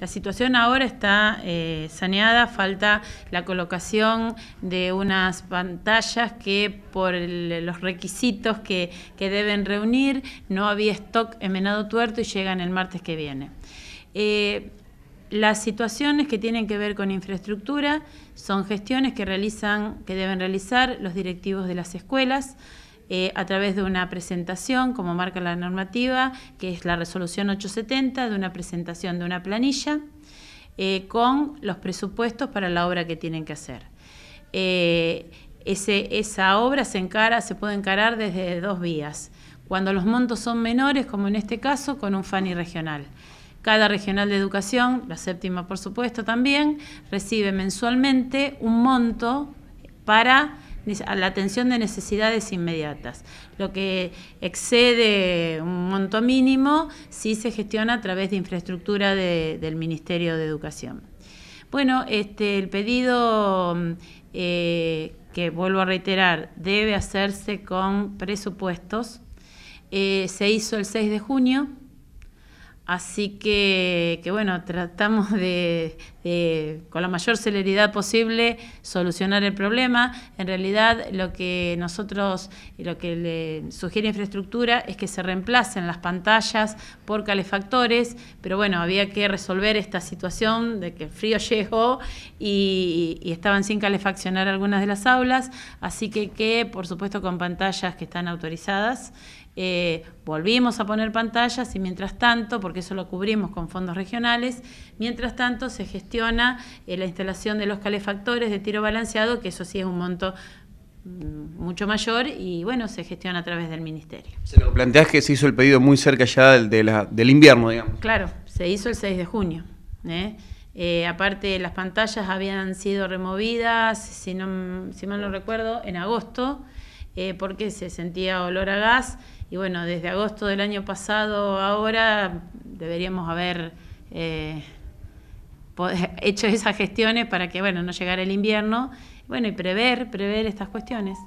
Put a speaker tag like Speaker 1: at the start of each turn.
Speaker 1: La situación ahora está eh, saneada, falta la colocación de unas pantallas que por los requisitos que, deben reunir no había stock en Menado Tuerto y llegan el martes que viene. Eh, las situaciones que tienen que ver con infraestructura son gestiones que realizan, que deben realizar los directivos de las escuelas. Eh, a través de una presentación, como marca la normativa, que es la resolución 870, de una presentación de una planilla eh, con los presupuestos para la obra que tienen que hacer. Eh, esa obra se, encara, se puede encarar desde dos vías. Cuando los montos son menores, como en este caso, con un FANI regional. Cada regional de educación, la séptima por supuesto también, recibe mensualmente un monto para a la atención de necesidades inmediatas. Lo que excede un monto mínimo sí se gestiona a través de infraestructura del Ministerio de Educación. Bueno, este, el pedido mm, eh, que vuelvo a reiterar debe hacerse con presupuestos. Eh, se hizo el 6 de junio, Así que, que, bueno, tratamos de, con la mayor celeridad posible, solucionar el problema. En realidad, lo que nosotros, lo que le sugiere infraestructura es que se reemplacen las pantallas por calefactores, pero bueno, había que resolver esta situación de que el frío llegó y, estaban sin calefaccionar algunas de las aulas, así que, que por supuesto, con pantallas que están autorizadas. Eh, volvimos a poner pantallas y mientras tanto, porque eso lo cubrimos con fondos regionales. Mientras tanto, se gestiona eh, la instalación de los calefactores de tiro balanceado, que eso sí es un monto mm, mucho mayor y bueno, se gestiona a través del ministerio. Se lo planteás que se hizo el pedido muy cerca ya del, del invierno, digamos. Claro, se hizo el 6 de junio. ¿eh? Eh, aparte, las pantallas habían sido removidas, si, si mal no recuerdo, en agosto, porque se sentía olor a gas. Y bueno, desde agosto del año pasado ahora deberíamos haber eh, hecho esas gestiones para que, bueno, no llegara el invierno, bueno, y prever, prever estas cuestiones.